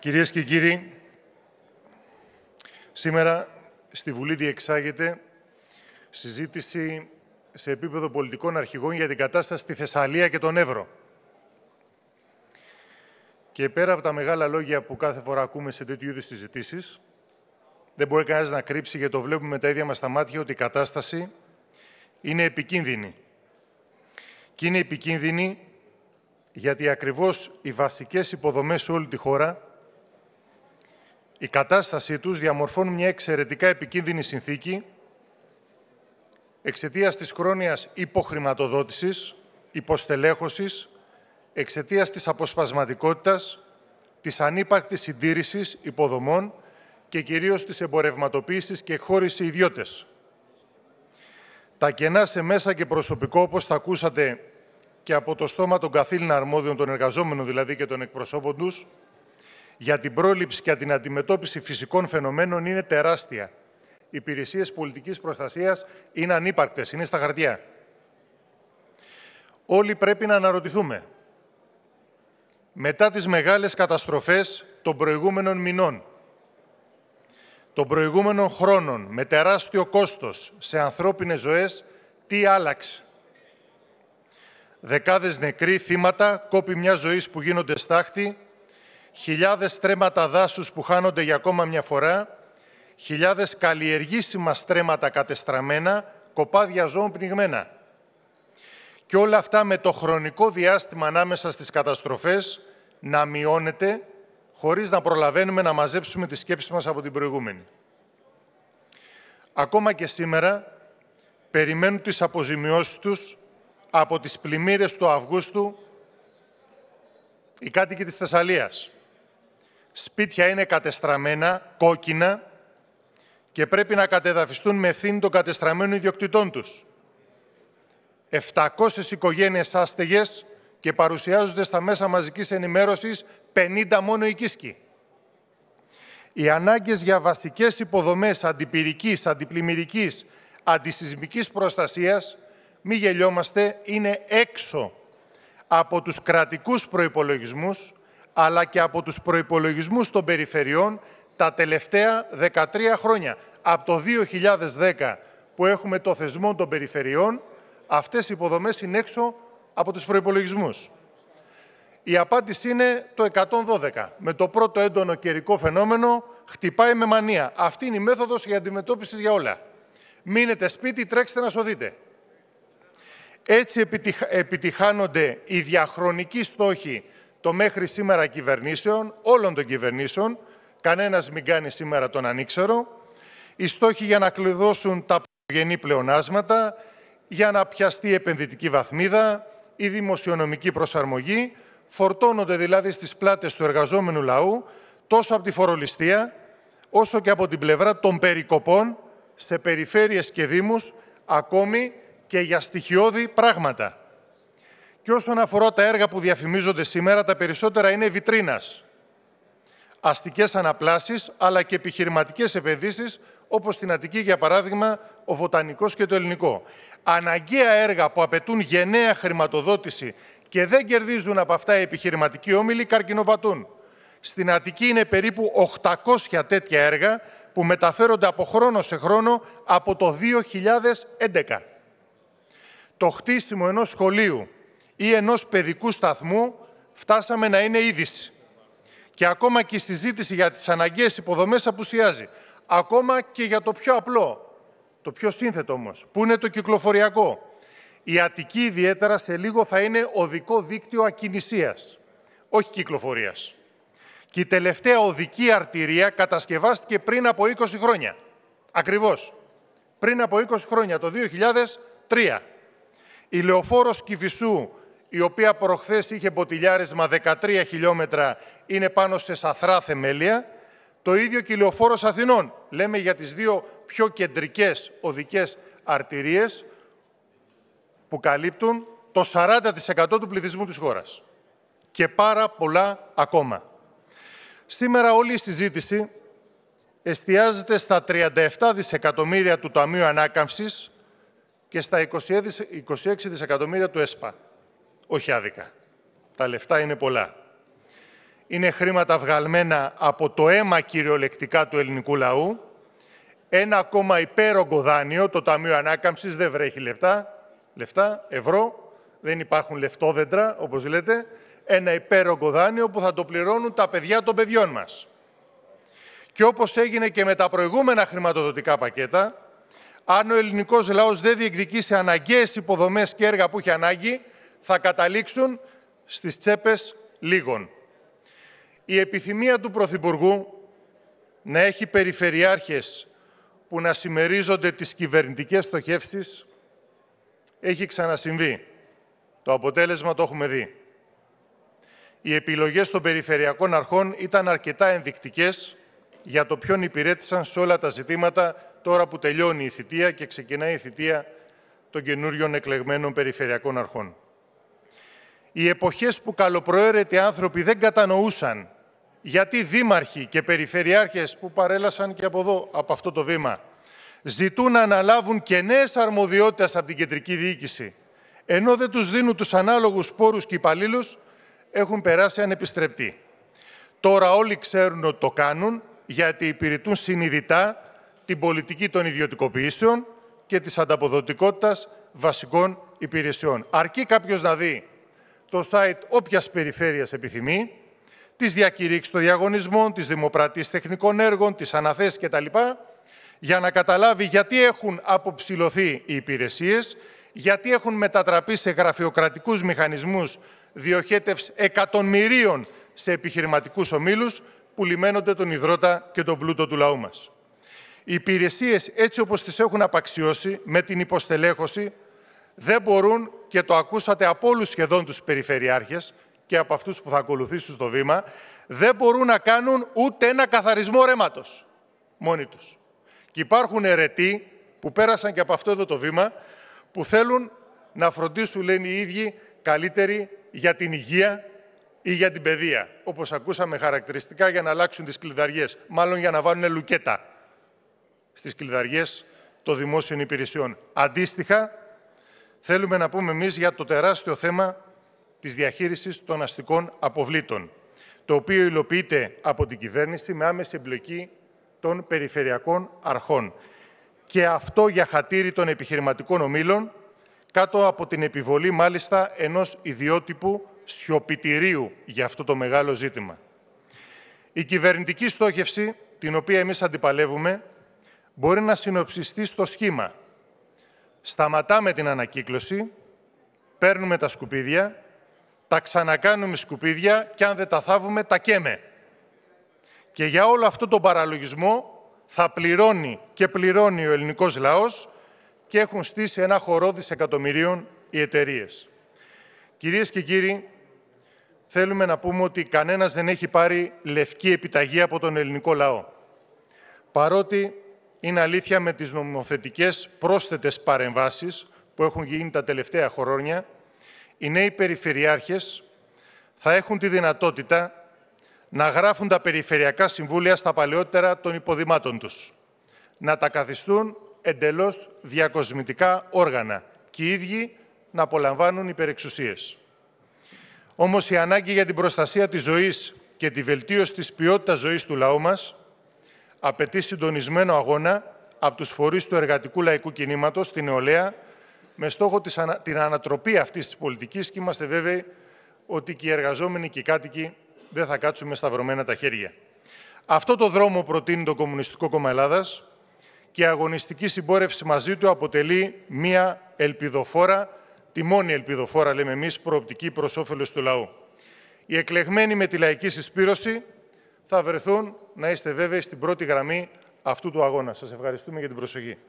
Κυρίες και κύριοι, σήμερα στη Βουλή διεξάγεται συζήτηση σε επίπεδο πολιτικών αρχηγών για την κατάσταση στη Θεσσαλία και τον Εύρο. Και πέρα από τα μεγάλα λόγια που κάθε φορά ακούμε σε τέτοιου είδους συζητήσεις, δεν μπορεί κανένας να κρύψει γιατί το βλέπουμε με τα ίδια μας τα μάτια ότι η κατάσταση είναι επικίνδυνη. Και είναι επικίνδυνη γιατί ακριβώς οι βασικές υποδομές σε όλη τη χώρα η κατάστασή τους διαμορφώνει μια εξαιρετικά επικίνδυνη συνθήκη εξαιτίας της χρόνιας υποχρηματοδότησης, υποστελέχωσης, εξαιτίας της αποσπασματικότητας, της ανύπαρκτης συντήρησης υποδομών και κυρίως της εμπορευματοποίησης και χώριση ιδιώτες. Τα κενά σε μέσα και προσωπικό, όπως τα ακούσατε και από το στόμα των καθήλυνα αρμόδιων των εργαζόμενων, δηλαδή και των εκπροσώπων τους, για την πρόληψη και την αντιμετώπιση φυσικών φαινομένων είναι τεράστια. Οι υπηρεσίες πολιτικής προστασίας είναι ανύπαρκτες, είναι στα χαρτιά. Όλοι πρέπει να αναρωτηθούμε. Μετά τις μεγάλες καταστροφές των προηγούμενων μηνών, των προηγούμενων χρόνων, με τεράστιο κόστος σε ανθρώπινες ζωές, τι άλλαξε. Δεκάδες νεκροί θύματα, κόπη μιας ζωής που γίνονται στάχτη, χιλιάδες στρέμματα δάσους που χάνονται για ακόμα μια φορά, χιλιάδες καλλιεργήσιμα στρέμματα κατεστραμμένα, κοπάδια ζώων πνιγμένα. Και όλα αυτά με το χρονικό διάστημα ανάμεσα στις καταστροφές να μειώνεται, χωρίς να προλαβαίνουμε να μαζέψουμε τις σκέψεις μας από την προηγούμενη. Ακόμα και σήμερα, περιμένουν τις αποζημιώσεις τους από τις πλημμύρες του Αυγούστου οι κάτοικοι της Θεσσαλίας σπίτια είναι κατεστραμμένα, κόκκινα και πρέπει να κατεδαφιστούν με ευθύνη των κατεστραμμένων ιδιοκτητών τους. 700 οικογένειες άστεγες και παρουσιάζονται στα μέσα μαζικής ενημέρωσης 50 μόνο οικίσκοι. Οι ανάγκες για βασικές υποδομές αντιπυρικής, αντιπλημμυρικής, αντισυσμικής προστασίας, μη γελιόμαστε, είναι έξω από τους κρατικούς προϋπολογισμούς αλλά και από τους προϋπολογισμούς των περιφερειών τα τελευταία 13 χρόνια. Από το 2010 που έχουμε το θεσμό των περιφερειών, αυτές οι υποδομές είναι έξω από τους προϋπολογισμούς. Η απάντηση είναι το 112. Με το πρώτο έντονο καιρικό φαινόμενο χτυπάει με μανία. Αυτή είναι η μέθοδος για αντιμετώπιση για όλα. Μείνετε σπίτι, τρέξτε να σωθείτε. Έτσι επιτυχάνονται οι διαχρονικοί στόχοι το μέχρι σήμερα κυβερνήσεων, όλων των κυβερνήσεων, κανένας μην κάνει σήμερα τον ανήξερο, οι στόχοι για να κλειδώσουν τα προγενή πλεονάσματα, για να πιαστεί η επενδυτική βαθμίδα, η δημοσιονομική προσαρμογή, φορτώνονται δηλαδή στις πλάτες του εργαζόμενου λαού, τόσο από τη φορολιστία, όσο και από την πλευρά των περικοπών σε περιφέρειες και δήμους, ακόμη και για στοιχειώδη πράγματα. Και όσον αφορά τα έργα που διαφημίζονται σήμερα, τα περισσότερα είναι βιτρίνας. Αστικές αναπλάσεις, αλλά και επιχειρηματικές επενδύσεις, όπως στην Αττική, για παράδειγμα, ο βοτανικός και το Ελληνικό. Αναγκαία έργα που απαιτούν γενναία χρηματοδότηση και δεν κερδίζουν από αυτά οι επιχειρηματικοί όμιλοι, καρκινοβατούν. Στην Αττική είναι περίπου 800 τέτοια έργα που μεταφέρονται από χρόνο σε χρόνο από το 2011. Το χτίσιμο ενός σχολείου ή ενός παιδικού σταθμού φτάσαμε να είναι είδηση. Και ακόμα και η συζήτηση για τις αναγκαίες υποδομές απουσιάζει. Ακόμα και για το πιο απλό, το πιο σύνθετο όμως, που είναι το κυκλοφοριακό. Η Αττική ιδιαίτερα σε λίγο θα είναι οδικό δίκτυο ακινησίας, όχι κυκλοφορίας. Και η τελευταία οδική αρτηρία κατασκευάστηκε πριν από 20 χρόνια. Ακριβώς. Πριν από 20 χρόνια, το 2003. Η λεωφόρος Κηφισού η οποία προχθές είχε ποτηλιάρισμα 13 χιλιόμετρα, είναι πάνω σε σαθρά θεμέλια. Το ίδιο και η Λεωφόρος Αθηνών. Λέμε για τις δύο πιο κεντρικές οδικές αρτηρίες που καλύπτουν το 40% του πληθυσμού της χώρας. Και πάρα πολλά ακόμα. Σήμερα όλη η συζήτηση εστιάζεται στα 37 δισεκατομμύρια του Ταμείου Ανάκαμψης και στα 26 δισεκατομμύρια του ΕΣΠΑ όχι άδικα. Τα λεφτά είναι πολλά. Είναι χρήματα βγαλμένα από το αίμα κυριολεκτικά του ελληνικού λαού. Ένα ακόμα υπέρογκο δάνειο, το Ταμείο Ανάκαμψης, δεν βρέχει λεφτά, λεφτά, ευρώ, δεν υπάρχουν λεφτόδεντρα, όπως λέτε. Ένα υπέρογκο δάνειο που θα το πληρώνουν τα παιδιά των παιδιών μας. Και όπως έγινε και με τα προηγούμενα χρηματοδοτικά πακέτα, αν ο ελληνικός λαός δεν διεκδικήσει αναγκαίες υποδομές και έργα που έχει ανάγκη, θα καταλήξουν στις τσέπες λίγων. Η επιθυμία του Πρωθυπουργού να έχει περιφερειάρχες που να συμμερίζονται τις κυβερνητικές στοχεύσεις έχει ξανασυμβεί. Το αποτέλεσμα το έχουμε δει. Οι επιλογές των περιφερειακών αρχών ήταν αρκετά ενδεικτικές για το ποιον υπηρέτησαν σε όλα τα ζητήματα τώρα που τελειώνει η θητεία και ξεκινάει η θητεία των καινούριων εκλεγμένων περιφερειακών αρχών οι εποχές που καλοπροαίρετοι άνθρωποι δεν κατανοούσαν γιατί δήμαρχοι και περιφερειάρχες που παρέλασαν και από εδώ, από αυτό το βήμα, ζητούν να αναλάβουν και νέες αρμοδιότητες από την κεντρική διοίκηση, ενώ δεν τους δίνουν τους ανάλογους πόρους και υπαλλήλους, έχουν περάσει ανεπιστρεπτοί. Τώρα όλοι ξέρουν ότι το κάνουν, γιατί υπηρετούν συνειδητά την πολιτική των ιδιωτικοποιήσεων και της ανταποδοτικότητας βασικών υπηρεσιών. Αρκεί κάποιος να δει το site όποιας περιφέρειας επιθυμεί, τις διακηρύξεις των διαγωνισμών, τις δημοπρατής τεχνικών έργων, τις αναθέσεις κτλ. για να καταλάβει γιατί έχουν αποψηλωθεί οι υπηρεσίες, γιατί έχουν μετατραπεί σε γραφειοκρατικούς μηχανισμούς διοχέτευσης εκατομμυρίων σε επιχειρηματικούς ομίλους που λιμένονται τον υδρότα και τον πλούτο του λαού μας. Οι υπηρεσίες έτσι όπως τις έχουν απαξιώσει με την υποστελέχωση δεν μπορούν, και το ακούσατε από όλους σχεδόν τους περιφερειάρχες και από αυτούς που θα ακολουθήσουν το βήμα, δεν μπορούν να κάνουν ούτε ένα καθαρισμό ρέματος. μόνοι τους. Και υπάρχουν ερετοί που πέρασαν και από αυτό εδώ το βήμα, που θέλουν να φροντίσουν, λένε οι ίδιοι, καλύτεροι για την υγεία ή για την παιδεία. Όπως ακούσαμε χαρακτηριστικά για να αλλάξουν τις κλειδαριές, μάλλον για να βάλουν λουκέτα στις κλειδαριές των δημόσιων υπηρεσιών. Αντίστοιχα, θέλουμε να πούμε εμείς για το τεράστιο θέμα της διαχείρισης των αστικών αποβλήτων, το οποίο υλοποιείται από την κυβέρνηση με άμεση εμπλοκή των περιφερειακών αρχών. Και αυτό για χατήρι των επιχειρηματικών ομήλων, κάτω από την επιβολή μάλιστα ενός ιδιότυπου σιωπητηρίου για αυτό το μεγάλο ζήτημα. Η κυβερνητική στόχευση, την οποία εμείς αντιπαλεύουμε, μπορεί να συνοψιστεί στο σχήμα – σταματάμε την ανακύκλωση, παίρνουμε τα σκουπίδια, τα ξανακάνουμε σκουπίδια και αν δεν τα θάβουμε, τα καίμε. Και για όλο αυτό τον παραλογισμό θα πληρώνει και πληρώνει ο ελληνικός λαός και έχουν στήσει ένα χορό δισεκατομμυρίων οι εταιρείες. Κυρίες και κύριοι, θέλουμε να πούμε ότι κανένας δεν έχει πάρει λευκή επιταγή από τον ελληνικό λαό. Παρότι είναι αλήθεια με τις νομοθετικές πρόσθετες παρεμβάσεις που έχουν γίνει τα τελευταία χρόνια, οι νέοι περιφερειάρχες θα έχουν τη δυνατότητα να γράφουν τα περιφερειακά συμβούλια στα παλαιότερα των υποδημάτων τους, να τα καθιστούν εντελώς διακοσμητικά όργανα και οι ίδιοι να απολαμβάνουν υπερεξουσίες. Όμως η ανάγκη για την προστασία της ζωής και τη βελτίωση της ποιότητας ζωής του λαού μας απαιτεί συντονισμένο αγώνα από τους φορείς του εργατικού λαϊκού κινήματος, την νεολαία, με στόχο την ανατροπή αυτής της πολιτικής και είμαστε βέβαιοι ότι και οι εργαζόμενοι και οι κάτοικοι δεν θα κάτσουν με σταυρωμένα τα χέρια. Αυτό το δρόμο προτείνει το Κομμουνιστικό Κόμμα Ελλάδας και η αγωνιστική συμπόρευση μαζί του αποτελεί μία ελπιδοφόρα, τη μόνη ελπιδοφόρα λέμε εμείς, προοπτική προς όφελος του λαού. Οι εκλεγμένοι με τη λαϊκή συσπήρωση θα βρεθούν να είστε βέβαιοι στην πρώτη γραμμή αυτού του αγώνα. Σας ευχαριστούμε για την προσοχή.